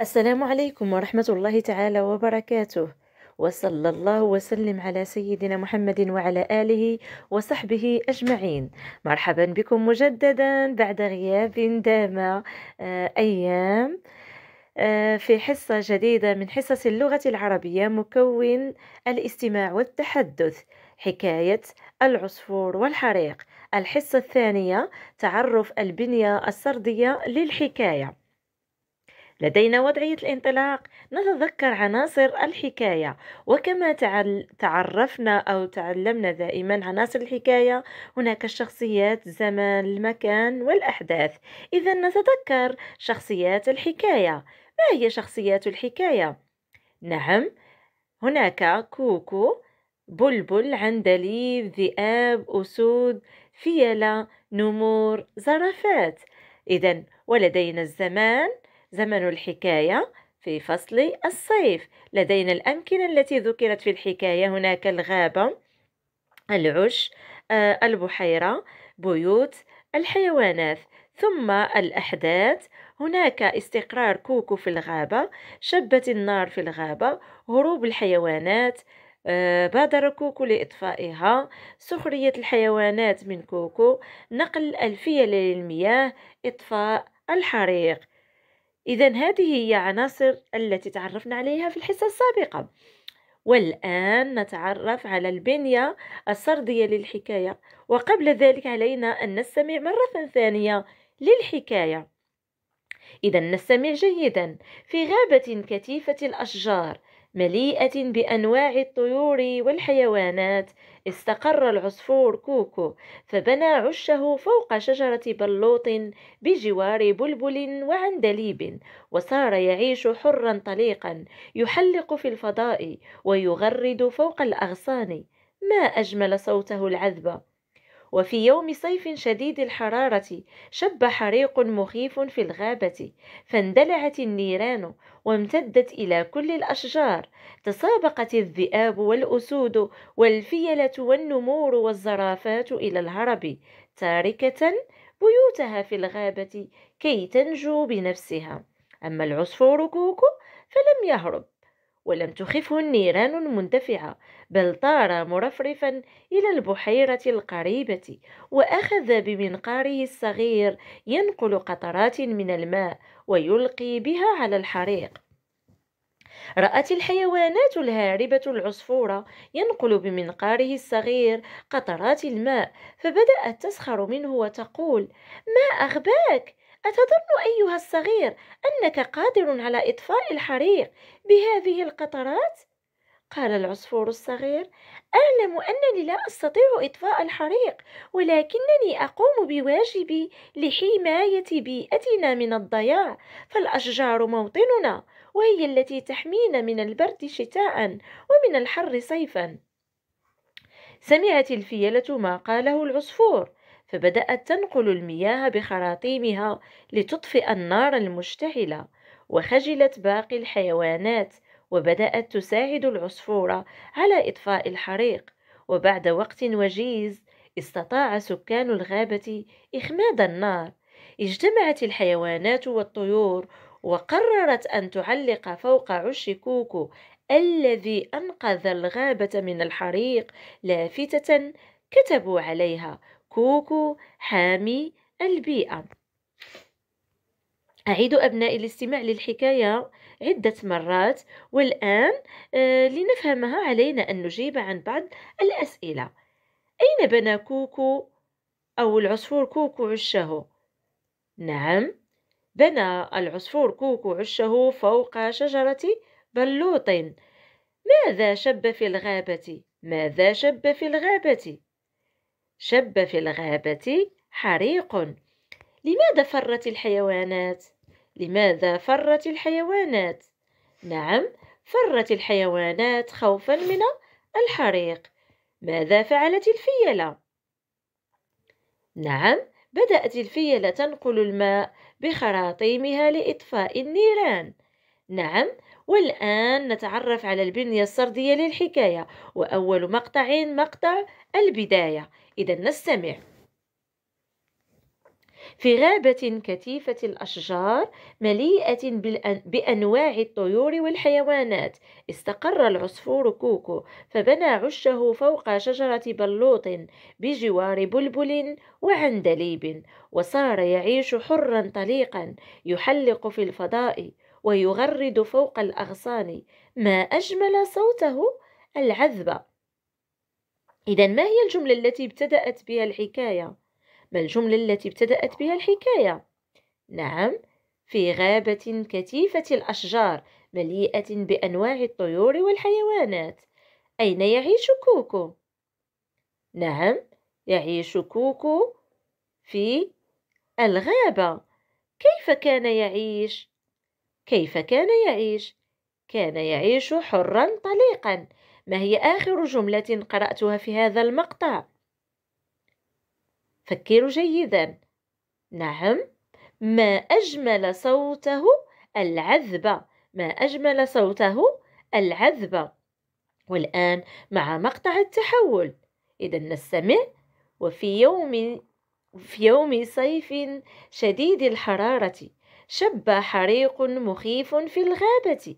السلام عليكم ورحمة الله تعالى وبركاته وصلى الله وسلم على سيدنا محمد وعلى آله وصحبه أجمعين مرحبا بكم مجددا بعد غياب دام آه، أيام آه، في حصة جديدة من حصص اللغة العربية مكون الاستماع والتحدث حكاية العصفور والحريق الحصة الثانية تعرف البنية السردية للحكاية لدينا وضعية الانطلاق نتذكر عناصر الحكاية وكما تعرفنا أو تعلمنا دائما عناصر الحكاية هناك الشخصيات الزمان المكان والأحداث إذا نتذكر شخصيات الحكاية ما هي شخصيات الحكاية؟ نعم هناك كوكو بلبل عندليب ذئاب أسود فيلة نمور زرافات إذا ولدينا الزمان زمن الحكاية في فصل الصيف لدينا الأمكنة التي ذكرت في الحكاية هناك الغابة العش آه، البحيرة بيوت الحيوانات ثم الأحداث هناك استقرار كوكو في الغابة شبت النار في الغابة هروب الحيوانات آه، بادر كوكو لإطفائها سخرية الحيوانات من كوكو نقل الألفية للمياه إطفاء الحريق إذا هذه هي عناصر التي تعرفنا عليها في الحصة السابقة والآن نتعرف على البنية السردية للحكاية وقبل ذلك علينا أن نستمع مرة ثانية للحكاية إذا نستمع جيدا في غابة كثيفة الأشجار مليئة بأنواع الطيور والحيوانات استقر العصفور كوكو فبنى عشه فوق شجرة بلوط بجوار بلبل وعندليب وصار يعيش حرا طليقا يحلق في الفضاء ويغرد فوق الأغصان ما أجمل صوته العذب وفي يوم صيف شديد الحرارة شب حريق مخيف في الغابة فاندلعت النيران وامتدت إلى كل الأشجار تسابقت الذئاب والأسود والفيلة والنمور والزرافات إلى الهرب تاركة بيوتها في الغابة كي تنجو بنفسها أما العصفور كوكو فلم يهرب ولم تخفه النيران المندفعة بل طار مرفرفا إلى البحيرة القريبة وأخذ بمنقاره الصغير ينقل قطرات من الماء ويلقي بها على الحريق رأت الحيوانات الهاربة العصفورة ينقل بمنقاره الصغير قطرات الماء فبدأت تسخر منه وتقول ما أغباك أتظن أيها الصغير أنك قادر على إطفاء الحريق بهذه القطرات؟ قال العصفور الصغير أعلم أنني لا أستطيع إطفاء الحريق ولكنني أقوم بواجبي لحماية بيئتنا من الضياع فالأشجار موطننا وهي التي تحمينا من البرد شتاء ومن الحر صيفا سمعت الفيلة ما قاله العصفور فبدأت تنقل المياه بخراطيمها لتطفئ النار المشتعلة وخجلت باقي الحيوانات وبدأت تساعد العصفورة على إطفاء الحريق وبعد وقت وجيز استطاع سكان الغابة إخماد النار اجتمعت الحيوانات والطيور وقررت أن تعلق فوق عش كوكو الذي أنقذ الغابة من الحريق لافتة كتبوا عليها كوكو حامي البيئة أعيد أبنائي الاستماع للحكاية عدة مرات والآن آه، لنفهمها علينا أن نجيب عن بعض الأسئلة أين بنى كوكو أو العصفور كوكو عشه؟ نعم بنى العصفور كوكو عشه فوق شجرة بلوط ماذا شب في الغابة؟ ماذا شب في الغابة؟ شب في الغابة حريق لماذا فرت الحيوانات؟ لماذا فرت الحيوانات؟ نعم فرت الحيوانات خوفا من الحريق ماذا فعلت الفيلة؟ نعم بدأت الفيلة تنقل الماء بخراطيمها لإطفاء النيران نعم والآن نتعرف على البنية السردية للحكاية وأول مقطع مقطع البداية إذا نستمع في غابة كثيفة الأشجار مليئة بأنواع الطيور والحيوانات استقر العصفور كوكو فبنى عشه فوق شجرة بلوط بجوار بلبل وعندليب وصار يعيش حرا طليقا يحلق في الفضاء ويغرد فوق الأغصان ما أجمل صوته العذبة إذا ما هي الجملة التي ابتدأت بها الحكاية؟ ما الجملة التي ابتدأت بها الحكاية؟ نعم في غابة كثيفة الأشجار مليئة بأنواع الطيور والحيوانات أين يعيش كوكو؟ نعم يعيش كوكو في الغابة كيف كان يعيش؟ كيف كان يعيش كان يعيش حرا طليقا ما هي اخر جمله قراتها في هذا المقطع فكروا جيدا نعم ما اجمل صوته العذبه ما اجمل صوته العذبه والان مع مقطع التحول اذا نستمع وفي يوم في يوم صيف شديد الحراره شب حريق مخيف في الغابة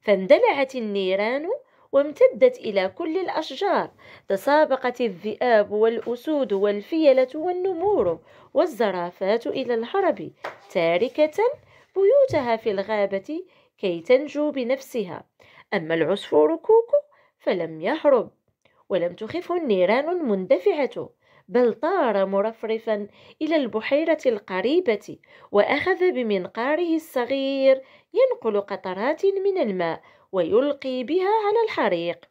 فاندلعت النيران وامتدت إلى كل الأشجار تسابقت الذئاب والأسود والفيلة والنمور والزرافات إلى الهرب تاركة بيوتها في الغابة كي تنجو بنفسها أما العصفور كوكو فلم يهرب ولم تخفه النيران المندفعة بل طار مرفرفا إلى البحيرة القريبة وأخذ بمنقاره الصغير ينقل قطرات من الماء ويلقي بها على الحريق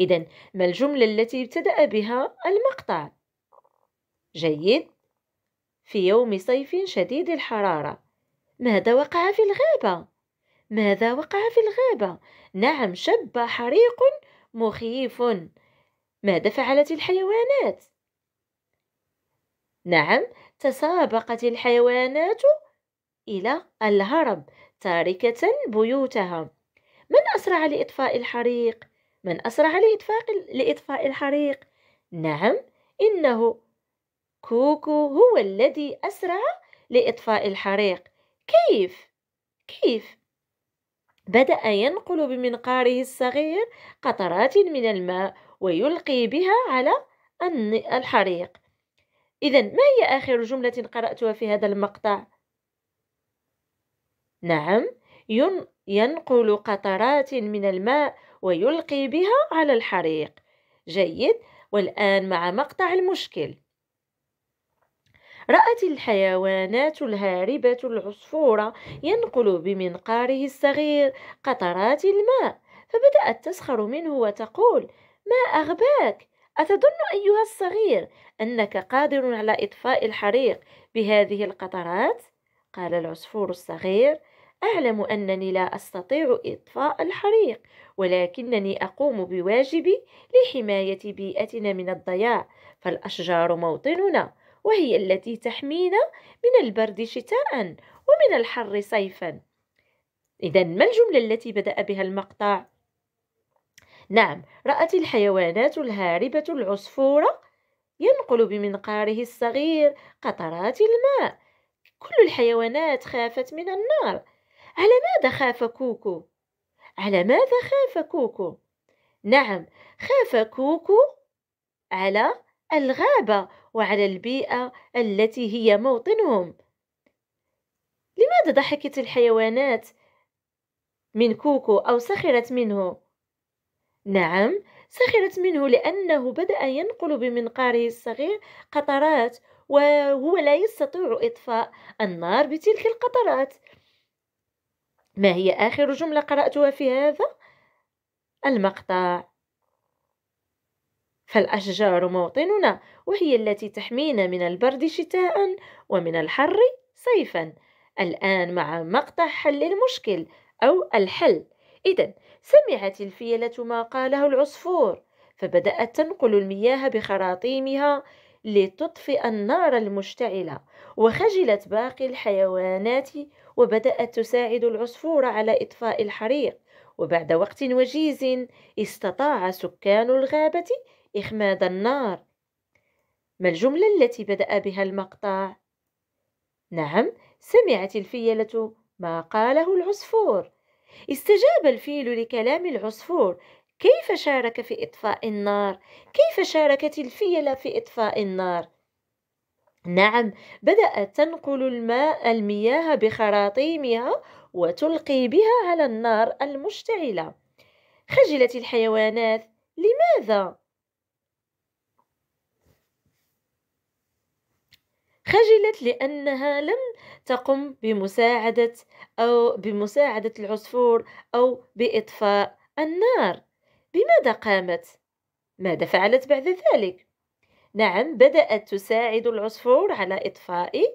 إذا ما الجملة التي ابتدأ بها المقطع؟ جيد في يوم صيف شديد الحرارة ماذا وقع في الغابة؟ ماذا وقع في الغابة؟ نعم شب حريق مخيف ماذا فعلت الحيوانات نعم تسابقت الحيوانات الى الهرب تاركه بيوتها من اسرع لاطفاء الحريق من اسرع لاطفاء لاطفاء الحريق نعم انه كوكو هو الذي اسرع لاطفاء الحريق كيف كيف بدأ ينقل بمنقاره الصغير قطرات من الماء ويلقي بها على الحريق إذا ما هي آخر جملة قرأتها في هذا المقطع؟ نعم ينقل قطرات من الماء ويلقي بها على الحريق جيد والآن مع مقطع المشكل رأت الحيوانات الهاربة العصفور ينقل بمنقاره الصغير قطرات الماء فبدأت تسخر منه وتقول ما أغباك أتظن أيها الصغير أنك قادر على إطفاء الحريق بهذه القطرات؟ قال العصفور الصغير أعلم أنني لا أستطيع إطفاء الحريق ولكنني أقوم بواجبي لحماية بيئتنا من الضياع فالأشجار موطننا وهي التي تحمينا من البرد شتاء ومن الحر صيفا إذا ما الجملة التي بدأ بها المقطع؟ نعم رأت الحيوانات الهاربة العصفورة ينقل بمنقاره الصغير قطرات الماء كل الحيوانات خافت من النار على ماذا خاف كوكو على ماذا خاف كوكو نعم خاف كوكو على الغابه وعلى البيئه التي هي موطنهم لماذا ضحكت الحيوانات من كوكو او سخرت منه نعم سخرت منه لأنه بدأ ينقل بمنقاره الصغير قطرات وهو لا يستطيع إطفاء النار بتلك القطرات ما هي آخر جملة قرأتها في هذا المقطع فالأشجار موطننا وهي التي تحمينا من البرد شتاء ومن الحر صيفا الآن مع مقطع حل المشكل أو الحل إذا سمعت الفيلة ما قاله العصفور فبدأت تنقل المياه بخراطيمها لتطفئ النار المشتعلة وخجلت باقي الحيوانات وبدأت تساعد العصفور على إطفاء الحريق وبعد وقت وجيز استطاع سكان الغابة إخماد النار ما الجملة التي بدأ بها المقطع؟ نعم سمعت الفيلة ما قاله العصفور استجاب الفيل لكلام العصفور كيف شارك في إطفاء النار؟ كيف شاركت الفيلة في إطفاء النار؟ نعم بدأت تنقل الماء المياه بخراطيمها وتلقي بها على النار المشتعلة خجلت الحيوانات لماذا؟ خجلت لأنها لم تقم بمساعدة أو بمساعدة العصفور أو بإطفاء النار بماذا قامت؟ ماذا فعلت بعد ذلك؟ نعم بدأت تساعد العصفور على إطفاء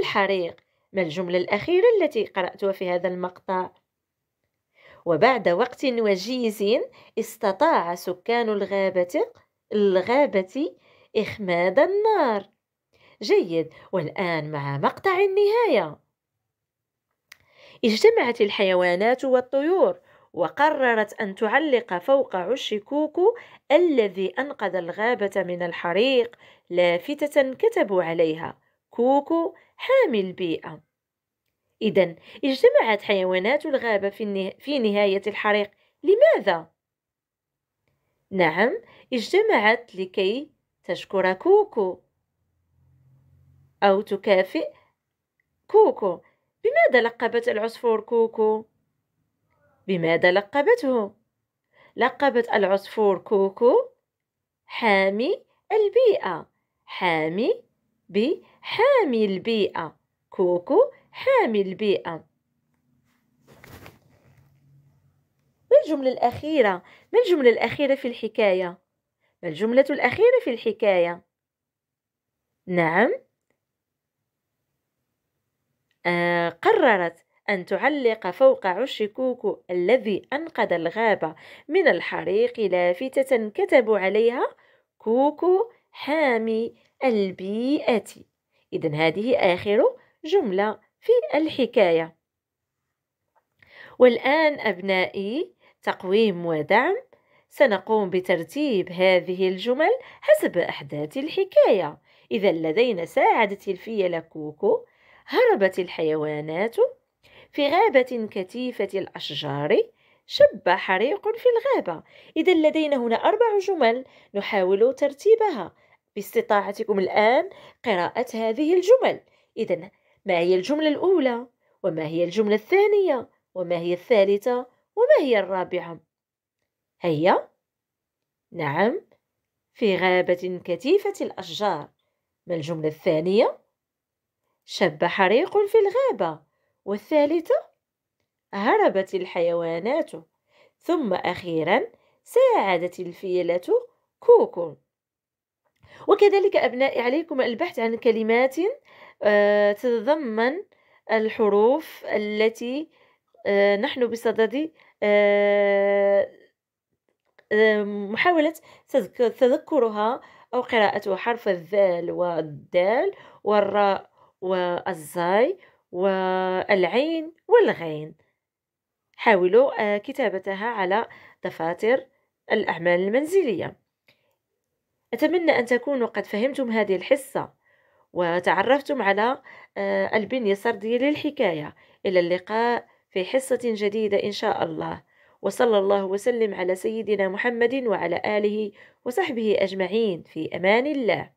الحريق ما الجملة الأخيرة التي قرأتها في هذا المقطع؟ وبعد وقت وجيز استطاع سكان الغابة الغابة إخماد النار جيد والآن مع مقطع النهاية اجتمعت الحيوانات والطيور وقررت أن تعلق فوق عش كوكو الذي أنقذ الغابة من الحريق لافتة كتبوا عليها كوكو حامي البيئة إذا اجتمعت حيوانات الغابة في نهاية الحريق لماذا؟ نعم اجتمعت لكي تشكر كوكو أو تكافئ كوكو بماذا لقبت العصفور كوكو؟ بماذا لقبته؟ لقبت العصفور كوكو حامي البيئة حامي بحامي البيئة كوكو حامي البيئة ما الجملة الأخيرة؟ ما الجملة الأخيرة في الحكاية؟ ما الجملة الأخيرة في الحكاية؟ نعم آه، قررت أن تعلق فوق عش كوكو الذي أنقذ الغابة من الحريق لافتة كتب عليها كوكو حامي البيئة إذا هذه آخر جملة في الحكاية والآن أبنائي تقويم ودعم سنقوم بترتيب هذه الجمل حسب أحداث الحكاية إذا لدينا ساعدت الفيلة كوكو هربت الحيوانات في غابة كثيفة الأشجار شب حريق في الغابة إذا لدينا هنا أربع جمل نحاول ترتيبها باستطاعتكم الآن قراءة هذه الجمل إذا ما هي الجملة الأولى وما هي الجملة الثانية وما هي الثالثة وما هي الرابعة هيا نعم في غابة كثيفة الأشجار ما الجملة الثانية شب حريق في الغابة والثالثة هربت الحيوانات ثم أخيرا ساعدت الفيلة كوكو وكذلك أبنائي عليكم البحث عن كلمات آه، تتضمن الحروف التي آه، نحن بصدد آه، محاولة تذكرها أو قراءة حرف الذال والدال والراء والزاي والعين والغين حاولوا آه، كتابتها على دفاتر الأعمال المنزلية أتمنى أن تكونوا قد فهمتم هذه الحصة وتعرفتم على آه، البنية السردية للحكاية إلى اللقاء في حصة جديدة إن شاء الله وصلى الله وسلم على سيدنا محمد وعلى آله وصحبه أجمعين في أمان الله